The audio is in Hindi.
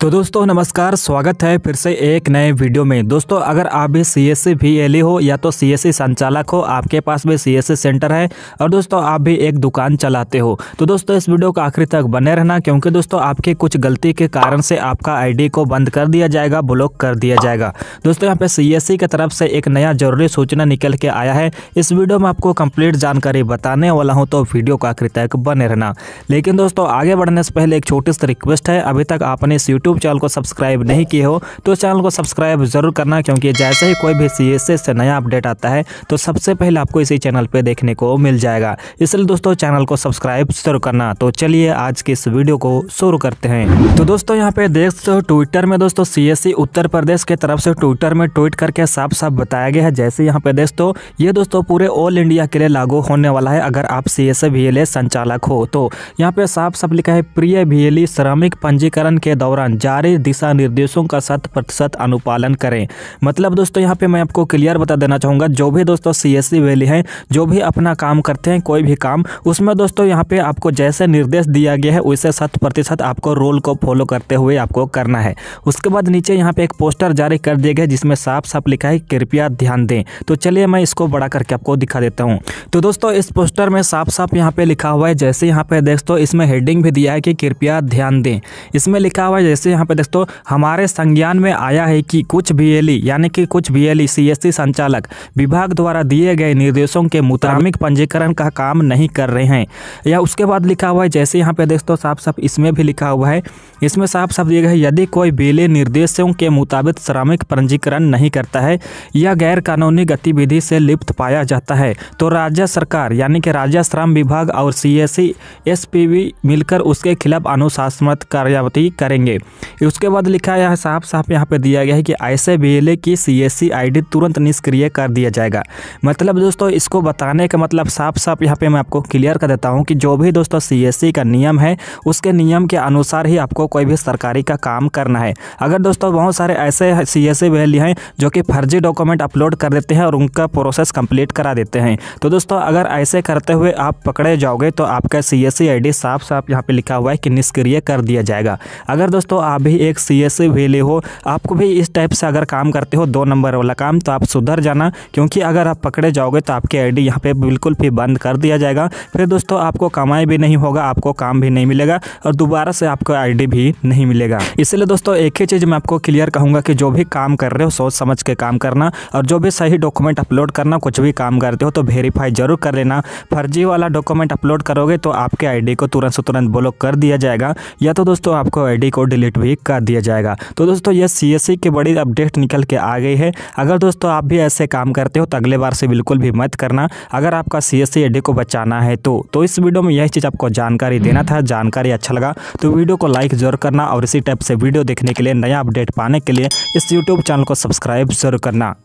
तो दोस्तों नमस्कार स्वागत है फिर से एक नए वीडियो में दोस्तों अगर आप भी सी एस सी हो या तो सी एस सी संचालक हो आपके पास भी सी एस सी सेंटर है और दोस्तों आप भी एक दुकान चलाते हो तो दोस्तों इस वीडियो का आखिरी तक बने रहना क्योंकि दोस्तों आपके कुछ गलती के कारण से आपका आईडी को बंद कर दिया जाएगा ब्लॉक कर दिया जाएगा दोस्तों यहाँ पर सी एस सी की तरफ से एक नया जरूरी सूचना निकल के आया है इस वीडियो में आपको कंप्लीट जानकारी बताने वाला हूँ तो वीडियो का आखिरी तक बने रहना लेकिन दोस्तों आगे बढ़ने से पहले एक छोटी सी रिक्वेस्ट है अभी तक आपने आपने इस यूट्यूब चैनल को सब्सक्राइब नहीं किए हो तो चैनल को सब्सक्राइब ज़रूर करना क्योंकि जैसे ही कोई भी सी से नया अपडेट आता है तो सबसे पहले आपको इसी चैनल पर देखने को मिल जाएगा इसलिए दोस्तों चैनल को सब्सक्राइब जरूर करना तो चलिए आज के इस वीडियो को शुरू करते हैं तो दोस्तों यहाँ पे देख सकते हो ट्विटर में दोस्तों सी e उत्तर प्रदेश के तरफ से ट्विटर में ट्वीट करके साफ साफ बताया गया है जैसे यहाँ पे दोस्तों ये दोस्तों पूरे ऑल इंडिया के लिए लागू होने वाला है अगर आप सी एस e संचालक हो तो यहाँ पे साफ साफ लिखा है प्रिय भी श्रमिक पंजीकरण के दौरान जारी दिशा निर्देशों का शत प्रतिशत अनुपालन करें मतलब दोस्तों यहाँ पे मैं आपको क्लियर बता देना चाहूँगा जो भी दोस्तों सी एस वैली हैं जो भी अपना काम करते हैं कोई भी काम उसमें दोस्तों यहाँ पे आपको जैसे निर्देश दिया गया है वैसे शत प्रतिशत आपको रोल को फॉलो करते हुए आपको करना है उसके बाद नीचे यहाँ पे एक पोस्टर जारी कर दिया गया जिसमें साफ साफ लिखा है कृपया ध्यान दें तो चलिए मैं इसको बड़ा करके आपको दिखा देता हूँ तो दोस्तों इस पोस्टर में साफ साफ यहाँ पे लिखा हुआ है जैसे यहाँ पे दोस्तों इसमें हेडिंग भी दिया है कि कृपया ध्यान दें इसमें लिखा अलावा जैसे यहाँ पे दोस्तों हमारे संज्ञान में आया है कि कुछ बीएलई e, यानी कि कुछ बीएलई सीएससी e e संचालक विभाग द्वारा दिए गए निर्देशों के मुताबिक पंजीकरण का काम नहीं कर रहे हैं या उसके बाद लिखा हुआ है जैसे यहाँ पे दोस्तों साफ साफ इसमें भी लिखा हुआ है इसमें साफ साफ दिया गया यदि कोई बीले निर्देशों के मुताबिक श्रमिक पंजीकरण नहीं करता है या गैर कानूनी गतिविधि से लिप्त पाया जाता है तो राज्य सरकार यानी कि राज्य श्रम विभाग और सी एस मिलकर उसके खिलाफ अनुशासनात्मक कार्रवाई करेंगे करेंगे उसके बाद लिखा है साफ साफ यहाँ पर दिया गया है कि ऐसे बी की सी आईडी तुरंत निष्क्रिय कर दिया जाएगा मतलब दोस्तों इसको बताने का मतलब साफ साफ यहाँ पे मैं आपको क्लियर कर देता हूँ कि जो भी दोस्तों सी का नियम है उसके नियम के अनुसार ही आपको कोई भी सरकारी का काम करना है अगर दोस्तों बहुत सारे ऐसे सी एस हैं जो कि फर्जी डॉक्यूमेंट अपलोड कर देते हैं और उनका प्रोसेस कंप्लीट करा देते हैं तो दोस्तों अगर ऐसे करते हुए आप पकड़े जाओगे तो आपका सी एस साफ साफ यहाँ पर लिखा हुआ है कि निष्क्रिय कर दिया जाएगा अगर अगर दोस्तों आप भी एक सी एस e वेली हो आपको भी इस टाइप से अगर काम करते हो दो नंबर वाला काम तो आप सुधर जाना क्योंकि अगर आप पकड़े जाओगे तो आपकी आईडी यहाँ पे बिल्कुल भी बंद कर दिया जाएगा फिर दोस्तों आपको कमाई भी नहीं होगा आपको काम भी नहीं मिलेगा और दोबारा से आपको आईडी भी नहीं मिलेगा इसलिए दोस्तों एक ही चीज़ मैं आपको क्लियर कहूँगा कि जो भी काम कर रहे हो सोच समझ के काम करना और जो भी सही डॉक्यूमेंट अपलोड करना कुछ भी काम करते हो तो वेरीफाई जरूर कर लेना फर्जी वाला डॉक्यूमेंट अपलोड करोगे तो आपके डी को तुरंत से तुरंत ब्लॉक कर दिया जाएगा या तो दोस्तों आपको आई को को डिलीट भी कर दिया जाएगा तो दोस्तों ये सी e की बड़ी अपडेट निकल के आ गई है अगर दोस्तों आप भी ऐसे काम करते हो तो अगले बार से बिल्कुल भी मत करना अगर आपका सी एस e को बचाना है तो तो इस वीडियो में यही चीज़ आपको जानकारी देना था जानकारी अच्छा लगा तो वीडियो को लाइक जरूर करना और इसी टाइप से वीडियो देखने के लिए नया अपडेट पाने के लिए इस यूट्यूब चैनल को सब्सक्राइब जरूर करना